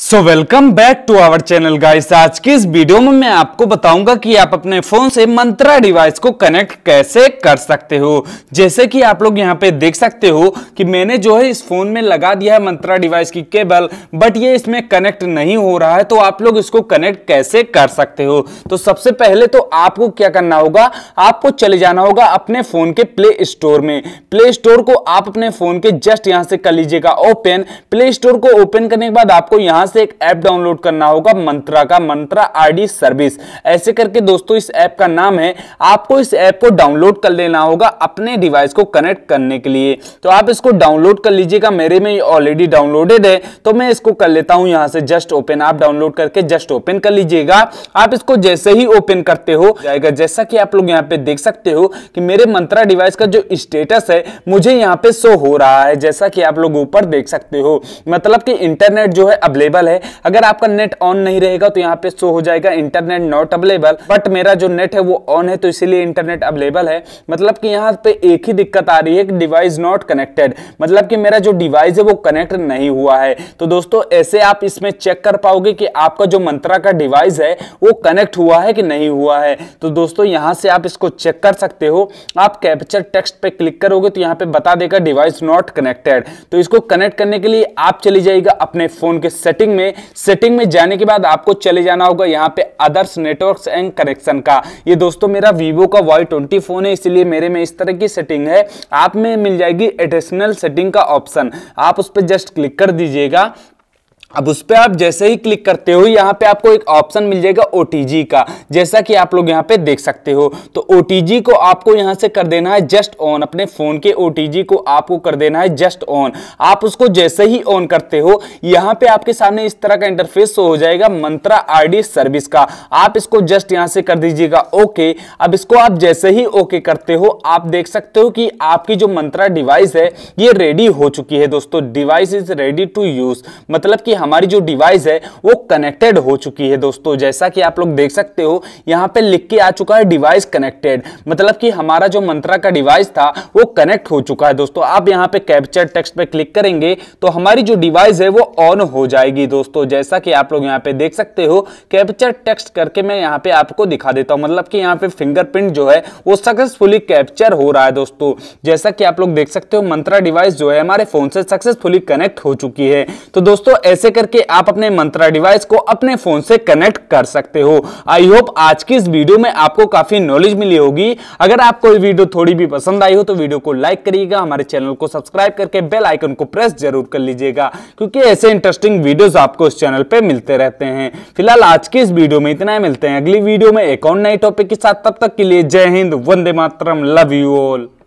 so welcome back to our channel guys आज की इस वीडियो में मैं आपको बताऊंगा कि आप अपने फोन से मंत्रा डिवाइस को कनेक्ट कैसे कर सकते हो जैसे कि आप लोग यहां पे देख सकते हो कि मैंने जो है इस फोन में लगा दिया है मंत्रा डिवाइस की केबल बट ये इसमें कनेक्ट नहीं हो रहा है तो आप लोग इसको कनेक्ट कैसे कर सकते हो तो सबसे पहले तो आपको क्या करना होगा आपको चले जाना होगा अपने फोन के प्ले स्टोर में प्ले स्टोर को आप अपने फोन के जस्ट यहाँ से कर लीजिएगा ओपन प्ले स्टोर को ओपन करने के बाद आपको यहाँ से एक ऐप डाउनलोड करना होगा मंत्रा का मंत्रा आईडी सर्विस ऐसे करके दोस्तों इस ऐप का नाम है आपको इस ऐप को डाउनलोड कर लेना होगा अपने डिवाइस को कनेक्ट करने के लिए तो आप इसको डाउनलोड कर लीजिएगा मेरे में ऑलरेडी डाउनलोडेड है तो मैं इसको कर लेता हूं यहां से जस्ट ओपन आप डाउनलोड करके जस्ट ओपन कर लीजिएगा आप इसको जैसे ही ओपन करते हो जाएगा जैसा कि आप लोग यहाँ पे देख सकते हो कि मेरे मंत्रा डिवाइस का जो स्टेटस है मुझे यहाँ पे शो हो रहा है जैसा कि आप लोग ऊपर देख सकते हो मतलब कि इंटरनेट जो है अवेलेबल अवेलेबल है अगर आपका नेट ऑन नहीं रहेगा तो यहाँ पे शो हो जाएगा इंटरनेट नॉट अवेलेबल बट मेरा जो नेट है वो ऑन है तो इसीलिए इंटरनेट अवेलेबल है मतलब कि यहाँ पे एक ही दिक्कत आ रही है कि डिवाइस नॉट कनेक्टेड मतलब कि मेरा जो डिवाइस है वो कनेक्ट नहीं हुआ है तो दोस्तों ऐसे आप इसमें चेक कर पाओगे कि आपका जो मंत्रा का डिवाइस है वो कनेक्ट हुआ है कि नहीं हुआ है तो दोस्तों यहाँ से आप इसको चेक कर सकते हो आप कैप्चर टेक्स्ट पे क्लिक करोगे तो यहाँ पे बता देगा डिवाइस नॉट कनेक्टेड तो इसको कनेक्ट करने के लिए आप चली जाएगा अपने फोन के सेटिंग सेटिंग में सेटिंग में जाने के बाद आपको चले जाना होगा यहाँ पे अदर्स नेटवर्क एंड कनेक्शन का ये दोस्तों मेरा वीवो का वाई ट्वेंटी फोन है इसलिए मेरे में इस तरह की सेटिंग है आप में मिल जाएगी एडिशनल सेटिंग का ऑप्शन आप उस पर जस्ट क्लिक कर दीजिएगा अब उस पर आप जैसे ही क्लिक करते हो यहाँ पे आपको एक ऑप्शन मिल जाएगा ओ का जैसा कि आप लोग यहाँ पे देख सकते हो तो ओ को आपको यहाँ से कर देना है जस्ट ऑन अपने फोन के ओ को आपको कर देना है जस्ट ऑन आप उसको जैसे ही ऑन करते हो यहाँ पे आपके सामने इस तरह का इंटरफेस हो जाएगा मंत्रा आई सर्विस का आप इसको जस्ट यहाँ से कर दीजिएगा ओके अब इसको आप जैसे ही ओके करते हो आप देख सकते हो कि आपकी जो मंत्रा डिवाइस है ये रेडी हो चुकी है दोस्तों device is ready to use मतलब कि हमारी जो डिवाइस है वो कनेक्टेड हो चुकी है दोस्तों जैसा कि आप लोग देख सकते हो यहाँ पे लिख के आ चुका है डिवाइस कनेक्टेड मतलब कि हमारा जो मंत्रा का डिवाइस था वो कनेक्ट हो चुका है दोस्तों आप यहाँ पे कैप्चर टेक्स्ट पे क्लिक करेंगे तो हमारी जो डिवाइस है वो ऑन हो जाएगी दोस्तों जैसा कि आप लोग यहाँ पे देख सकते हो कैप्चर टेक्स्ट करके मैं यहाँ पे आपको दिखा देता हूँ मतलब कि यहाँ पे फिंगरप्रिंट जो है वो सक्सेसफुली कैप्चर हो रहा है दोस्तों जैसा कि आप लोग देख सकते हो मंत्रा डिवाइस जो है हमारे फोन से सक्सेसफुली कनेक्ट हो चुकी है तो दोस्तों ऐसे कैसे करके आप अपने मंत्रा डिवाइस को अपने फोन से कनेक्ट कर सकते हो आई होप आज की इस वीडियो में आपको काफी नॉलेज मिली होगी अगर आपको वीडियो थोड़ी भी पसंद आई हो तो वीडियो को लाइक करिएगा हमारे चैनल को सब्सक्राइब करके बेल आइकन को प्रेस जरूर कर लीजिएगा क्योंकि ऐसे इंटरेस्टिंग वीडियोस आपको इस चैनल पे मिलते रहते हैं फिलहाल आज की इस वीडियो में इतना ही मिलते हैं अगली वीडियो में एक और नए टॉपिक के साथ तब तक के लिए जय हिंद वंदे मातरम लव यू ऑल